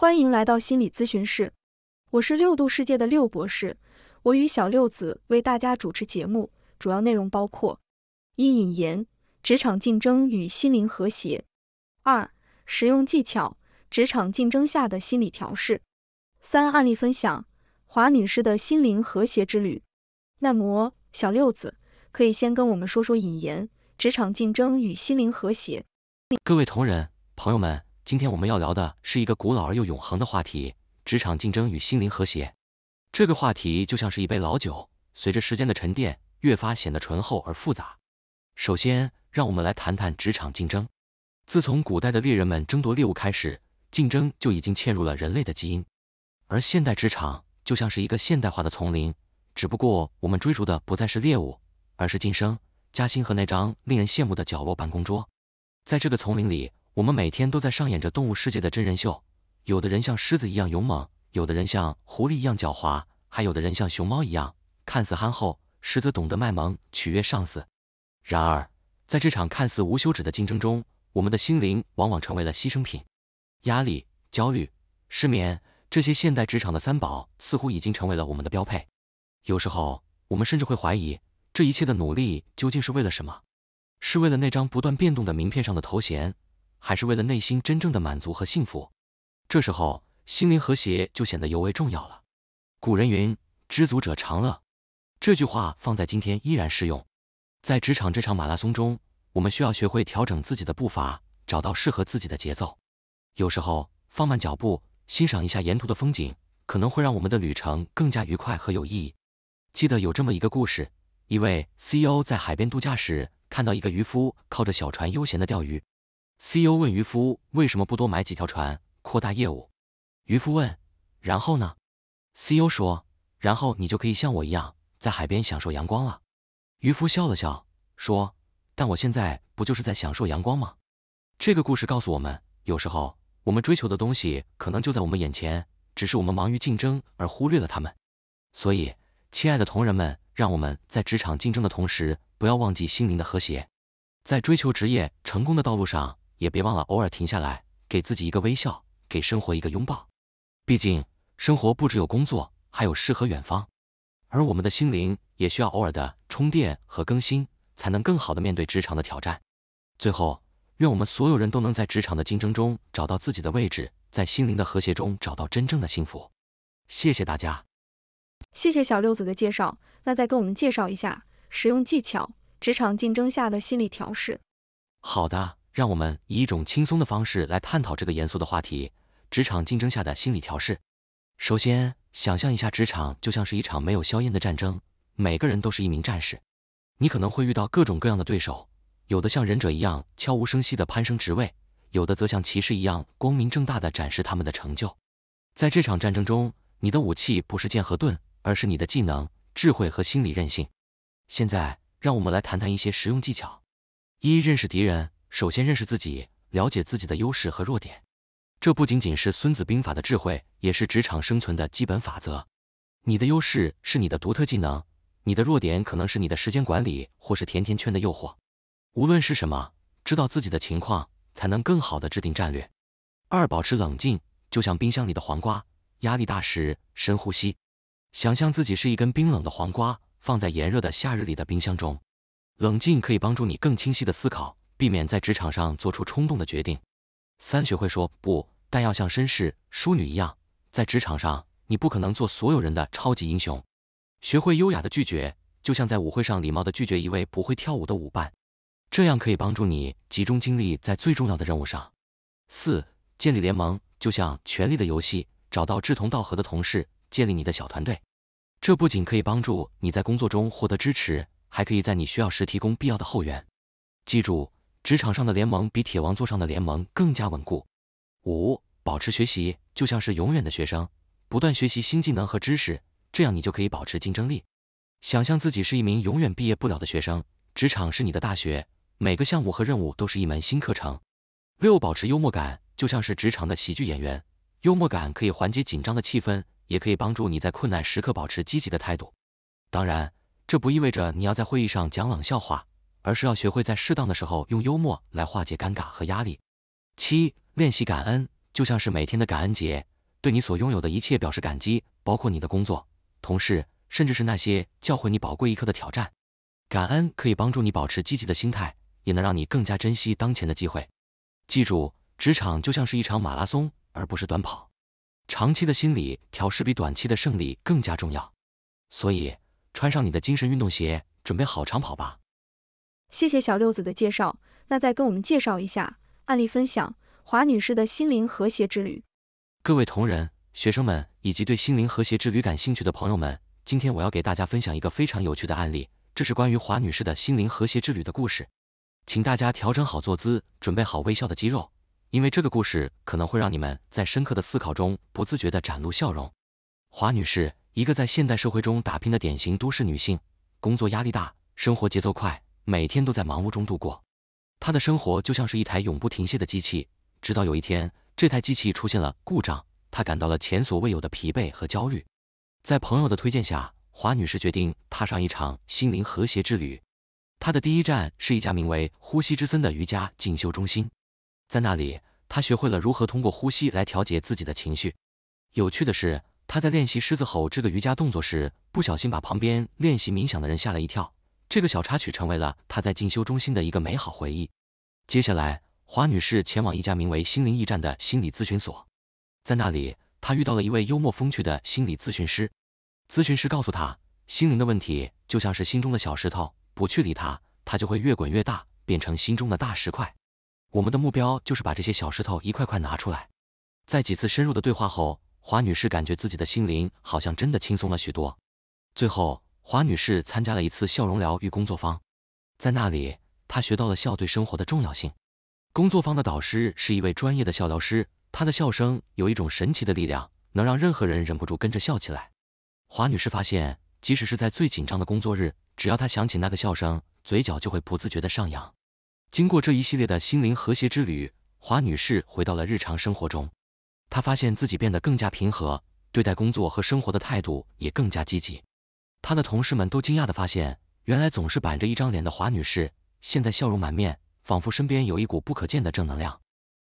欢迎来到心理咨询室，我是六度世界的六博士，我与小六子为大家主持节目，主要内容包括：一、引言，职场竞争与心灵和谐；二、实用技巧，职场竞争下的心理调试；三、案例分享，华女士的心灵和谐之旅。那么，小六子可以先跟我们说说引言，职场竞争与心灵和谐。各位同仁、朋友们。今天我们要聊的是一个古老而又永恒的话题——职场竞争与心灵和谐。这个话题就像是一杯老酒，随着时间的沉淀，越发显得醇厚而复杂。首先，让我们来谈谈职场竞争。自从古代的猎人们争夺猎物开始，竞争就已经嵌入了人类的基因。而现代职场就像是一个现代化的丛林，只不过我们追逐的不再是猎物，而是晋升、加薪和那张令人羡慕的角落办公桌。在这个丛林里，我们每天都在上演着动物世界的真人秀，有的人像狮子一样勇猛，有的人像狐狸一样狡猾，还有的人像熊猫一样看似憨厚，实则懂得卖萌取悦上司。然而，在这场看似无休止的竞争中，我们的心灵往往成为了牺牲品。压力、焦虑、失眠，这些现代职场的三宝似乎已经成为了我们的标配。有时候，我们甚至会怀疑，这一切的努力究竟是为了什么？是为了那张不断变动的名片上的头衔？还是为了内心真正的满足和幸福，这时候心灵和谐就显得尤为重要了。古人云“知足者常乐”，这句话放在今天依然适用。在职场这场马拉松中，我们需要学会调整自己的步伐，找到适合自己的节奏。有时候放慢脚步，欣赏一下沿途的风景，可能会让我们的旅程更加愉快和有意义。记得有这么一个故事，一位 CEO 在海边度假时，看到一个渔夫靠着小船悠闲的钓鱼。CEO 问渔夫：“为什么不多买几条船，扩大业务？”渔夫问：“然后呢？”CEO 说：“然后你就可以像我一样，在海边享受阳光了。”渔夫笑了笑，说：“但我现在不就是在享受阳光吗？”这个故事告诉我们，有时候我们追求的东西可能就在我们眼前，只是我们忙于竞争而忽略了他们。所以，亲爱的同仁们，让我们在职场竞争的同时，不要忘记心灵的和谐，在追求职业成功的道路上。也别忘了偶尔停下来，给自己一个微笑，给生活一个拥抱。毕竟，生活不只有工作，还有诗和远方。而我们的心灵也需要偶尔的充电和更新，才能更好的面对职场的挑战。最后，愿我们所有人都能在职场的竞争中找到自己的位置，在心灵的和谐中找到真正的幸福。谢谢大家。谢谢小六子的介绍，那再跟我们介绍一下使用技巧，职场竞争下的心理调试。好的。让我们以一种轻松的方式来探讨这个严肃的话题：职场竞争下的心理调试。首先，想象一下职场就像是一场没有硝烟的战争，每个人都是一名战士。你可能会遇到各种各样的对手，有的像忍者一样悄无声息的攀升职位，有的则像骑士一样光明正大的展示他们的成就。在这场战争中，你的武器不是剑和盾，而是你的技能、智慧和心理韧性。现在，让我们来谈谈一些实用技巧：一、认识敌人。首先认识自己，了解自己的优势和弱点，这不仅仅是孙子兵法的智慧，也是职场生存的基本法则。你的优势是你的独特技能，你的弱点可能是你的时间管理或是甜甜圈的诱惑。无论是什么，知道自己的情况，才能更好的制定战略。二，保持冷静，就像冰箱里的黄瓜，压力大时深呼吸，想象自己是一根冰冷的黄瓜，放在炎热的夏日里的冰箱中，冷静可以帮助你更清晰的思考。避免在职场上做出冲动的决定。三、学会说不，但要像绅士、淑女一样，在职场上，你不可能做所有人的超级英雄。学会优雅的拒绝，就像在舞会上礼貌的拒绝一位不会跳舞的舞伴，这样可以帮助你集中精力在最重要的任务上。四、建立联盟，就像《权力的游戏》，找到志同道合的同事，建立你的小团队。这不仅可以帮助你在工作中获得支持，还可以在你需要时提供必要的后援。记住。职场上的联盟比铁王座上的联盟更加稳固。五、保持学习，就像是永远的学生，不断学习新技能和知识，这样你就可以保持竞争力。想象自己是一名永远毕业不了的学生，职场是你的大学，每个项目和任务都是一门新课程。六、保持幽默感，就像是职场的喜剧演员，幽默感可以缓解紧张的气氛，也可以帮助你在困难时刻保持积极的态度。当然，这不意味着你要在会议上讲冷笑话。而是要学会在适当的时候用幽默来化解尴尬和压力。七、练习感恩，就像是每天的感恩节，对你所拥有的一切表示感激，包括你的工作、同事，甚至是那些教会你宝贵一刻的挑战。感恩可以帮助你保持积极的心态，也能让你更加珍惜当前的机会。记住，职场就像是一场马拉松，而不是短跑。长期的心理调试比短期的胜利更加重要。所以，穿上你的精神运动鞋，准备好长跑吧。谢谢小六子的介绍，那再跟我们介绍一下案例分享华女士的心灵和谐之旅。各位同仁、学生们以及对心灵和谐之旅感兴趣的朋友们，今天我要给大家分享一个非常有趣的案例，这是关于华女士的心灵和谐之旅的故事。请大家调整好坐姿，准备好微笑的肌肉，因为这个故事可能会让你们在深刻的思考中不自觉地展露笑容。华女士，一个在现代社会中打拼的典型都市女性，工作压力大，生活节奏快。每天都在忙碌中度过，他的生活就像是一台永不停歇的机器。直到有一天，这台机器出现了故障，他感到了前所未有的疲惫和焦虑。在朋友的推荐下，华女士决定踏上一场心灵和谐之旅。她的第一站是一家名为“呼吸之森”的瑜伽进修中心，在那里，她学会了如何通过呼吸来调节自己的情绪。有趣的是，她在练习狮子吼这个瑜伽动作时，不小心把旁边练习冥想的人吓了一跳。这个小插曲成为了他在进修中心的一个美好回忆。接下来，华女士前往一家名为“心灵驿站”的心理咨询所，在那里，她遇到了一位幽默风趣的心理咨询师。咨询师告诉她，心灵的问题就像是心中的小石头，不去理它，它就会越滚越大，变成心中的大石块。我们的目标就是把这些小石头一块块拿出来。在几次深入的对话后，华女士感觉自己的心灵好像真的轻松了许多。最后。华女士参加了一次笑容疗愈工作坊，在那里，她学到了笑对生活的重要性。工作坊的导师是一位专业的笑疗师，她的笑声有一种神奇的力量，能让任何人忍不住跟着笑起来。华女士发现，即使是在最紧张的工作日，只要她想起那个笑声，嘴角就会不自觉地上扬。经过这一系列的心灵和谐之旅，华女士回到了日常生活中，她发现自己变得更加平和，对待工作和生活的态度也更加积极。他的同事们都惊讶的发现，原来总是板着一张脸的华女士，现在笑容满面，仿佛身边有一股不可见的正能量。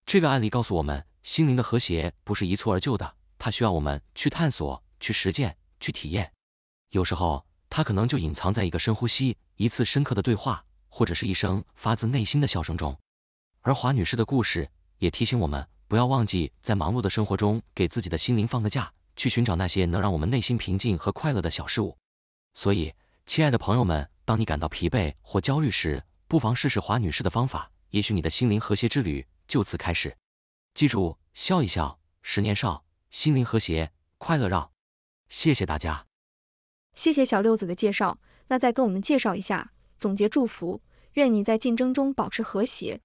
这个案例告诉我们，心灵的和谐不是一蹴而就的，它需要我们去探索、去实践、去体验。有时候，它可能就隐藏在一个深呼吸、一次深刻的对话，或者是一声发自内心的笑声中。而华女士的故事也提醒我们，不要忘记在忙碌的生活中给自己的心灵放个假，去寻找那些能让我们内心平静和快乐的小事物。所以，亲爱的朋友们，当你感到疲惫或焦虑时，不妨试试华女士的方法，也许你的心灵和谐之旅就此开始。记住，笑一笑，十年少，心灵和谐，快乐绕。谢谢大家，谢谢小六子的介绍，那再跟我们介绍一下，总结祝福，愿你在竞争中保持和谐。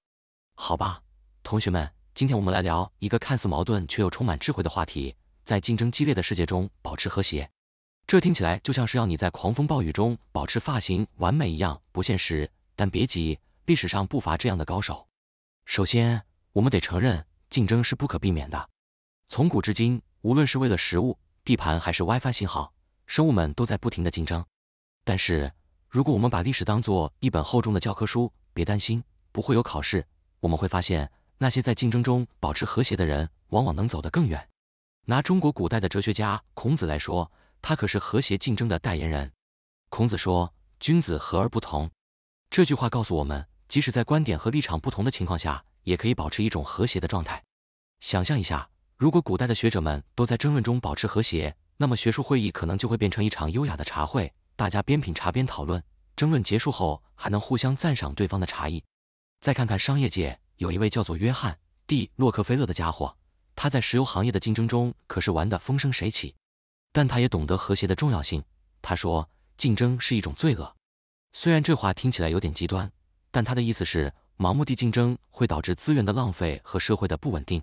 好吧，同学们，今天我们来聊一个看似矛盾却又充满智慧的话题，在竞争激烈的世界中保持和谐。这听起来就像是让你在狂风暴雨中保持发型完美一样不现实，但别急，历史上不乏这样的高手。首先，我们得承认竞争是不可避免的，从古至今，无论是为了食物、地盘还是 Wi-Fi 信号，生物们都在不停的竞争。但是，如果我们把历史当做一本厚重的教科书，别担心，不会有考试。我们会发现，那些在竞争中保持和谐的人，往往能走得更远。拿中国古代的哲学家孔子来说。他可是和谐竞争的代言人。孔子说：“君子和而不同。”这句话告诉我们，即使在观点和立场不同的情况下，也可以保持一种和谐的状态。想象一下，如果古代的学者们都在争论中保持和谐，那么学术会议可能就会变成一场优雅的茶会，大家边品茶边讨论，争论结束后还能互相赞赏对方的茶艺。再看看商业界，有一位叫做约翰 ·D· 洛克菲勒的家伙，他在石油行业的竞争中可是玩得风生水起。但他也懂得和谐的重要性。他说，竞争是一种罪恶。虽然这话听起来有点极端，但他的意思是，盲目的竞争会导致资源的浪费和社会的不稳定。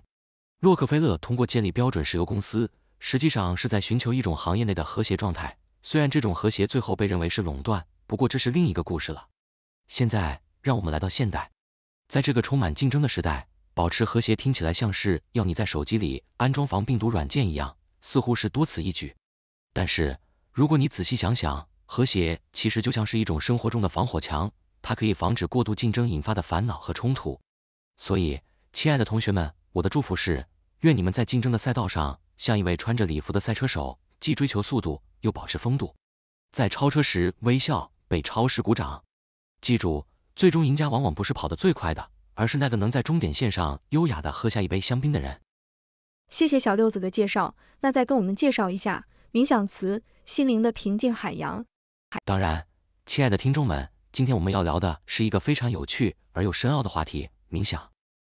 洛克菲勒通过建立标准石油公司，实际上是在寻求一种行业内的和谐状态。虽然这种和谐最后被认为是垄断，不过这是另一个故事了。现在，让我们来到现代，在这个充满竞争的时代，保持和谐听起来像是要你在手机里安装防病毒软件一样，似乎是多此一举。但是，如果你仔细想想，和谐其实就像是一种生活中的防火墙，它可以防止过度竞争引发的烦恼和冲突。所以，亲爱的同学们，我的祝福是，愿你们在竞争的赛道上，像一位穿着礼服的赛车手，既追求速度，又保持风度。在超车时微笑，被超时鼓掌。记住，最终赢家往往不是跑得最快的，而是那个能在终点线上优雅的喝下一杯香槟的人。谢谢小六子的介绍，那再跟我们介绍一下。冥想词，心灵的平静海洋。当然，亲爱的听众们，今天我们要聊的是一个非常有趣而又深奥的话题——冥想。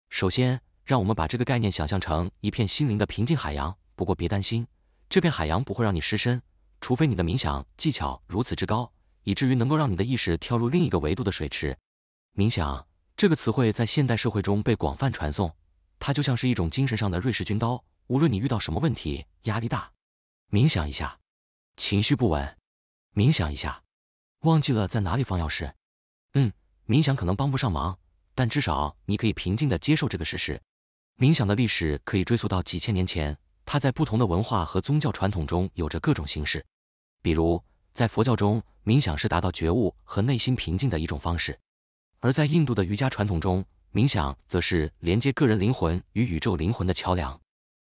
首先，让我们把这个概念想象成一片心灵的平静海洋。不过别担心，这片海洋不会让你失身，除非你的冥想技巧如此之高，以至于能够让你的意识跳入另一个维度的水池。冥想这个词汇在现代社会中被广泛传送，它就像是一种精神上的瑞士军刀，无论你遇到什么问题，压力大。冥想一下，情绪不稳。冥想一下，忘记了在哪里放钥匙。嗯，冥想可能帮不上忙，但至少你可以平静的接受这个事实。冥想的历史可以追溯到几千年前，它在不同的文化和宗教传统中有着各种形式。比如，在佛教中，冥想是达到觉悟和内心平静的一种方式；而在印度的瑜伽传统中，冥想则是连接个人灵魂与宇宙灵魂的桥梁。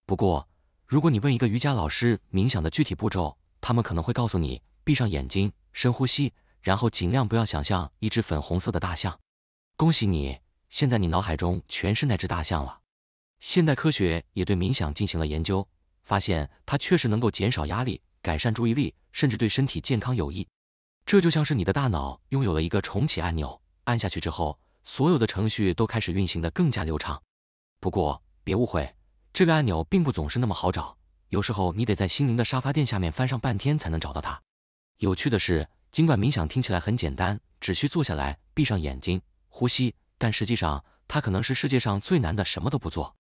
不过，如果你问一个瑜伽老师冥想的具体步骤，他们可能会告诉你闭上眼睛，深呼吸，然后尽量不要想象一只粉红色的大象。恭喜你，现在你脑海中全是那只大象了。现代科学也对冥想进行了研究，发现它确实能够减少压力，改善注意力，甚至对身体健康有益。这就像是你的大脑拥有了一个重启按钮，按下去之后，所有的程序都开始运行的更加流畅。不过，别误会。这个按钮并不总是那么好找，有时候你得在心灵的沙发垫下面翻上半天才能找到它。有趣的是，尽管冥想听起来很简单，只需坐下来，闭上眼睛，呼吸，但实际上它可能是世界上最难的什么都不做。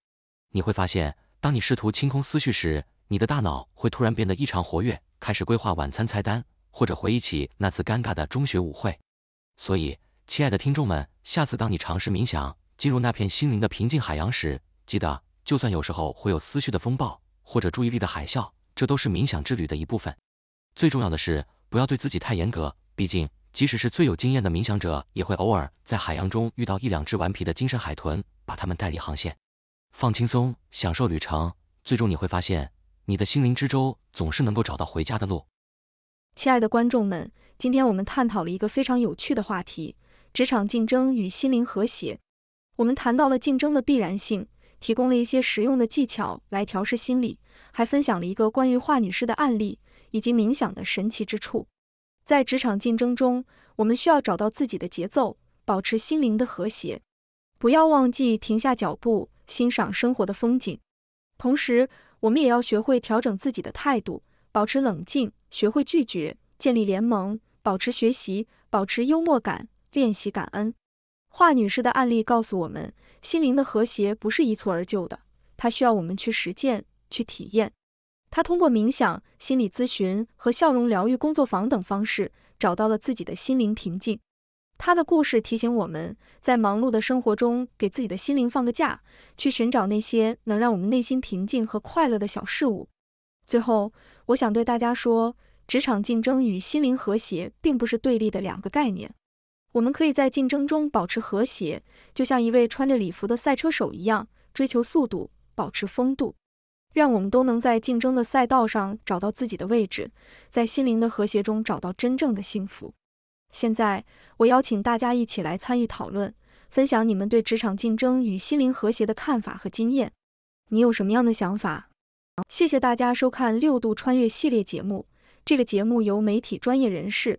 你会发现，当你试图清空思绪时，你的大脑会突然变得异常活跃，开始规划晚餐菜单，或者回忆起那次尴尬的中学舞会。所以，亲爱的听众们，下次当你尝试冥想，进入那片心灵的平静海洋时，记得。就算有时候会有思绪的风暴或者注意力的海啸，这都是冥想之旅的一部分。最重要的是不要对自己太严格，毕竟即使是最有经验的冥想者，也会偶尔在海洋中遇到一两只顽皮的精神海豚，把他们带离航线。放轻松，享受旅程，最终你会发现，你的心灵之舟总是能够找到回家的路。亲爱的观众们，今天我们探讨了一个非常有趣的话题：职场竞争与心灵和谐。我们谈到了竞争的必然性。提供了一些实用的技巧来调试心理，还分享了一个关于华女士的案例以及冥想的神奇之处。在职场竞争中，我们需要找到自己的节奏，保持心灵的和谐，不要忘记停下脚步，欣赏生活的风景。同时，我们也要学会调整自己的态度，保持冷静，学会拒绝，建立联盟，保持学习，保持幽默感，练习感恩。华女士的案例告诉我们，心灵的和谐不是一蹴而就的，它需要我们去实践、去体验。她通过冥想、心理咨询和笑容疗愈工作坊等方式，找到了自己的心灵平静。她的故事提醒我们，在忙碌的生活中，给自己的心灵放个假，去寻找那些能让我们内心平静和快乐的小事物。最后，我想对大家说，职场竞争与心灵和谐并不是对立的两个概念。我们可以在竞争中保持和谐，就像一位穿着礼服的赛车手一样，追求速度，保持风度。愿我们都能在竞争的赛道上找到自己的位置，在心灵的和谐中找到真正的幸福。现在，我邀请大家一起来参与讨论，分享你们对职场竞争与心灵和谐的看法和经验。你有什么样的想法？谢谢大家收看《六度穿越》系列节目。这个节目由媒体专业人士。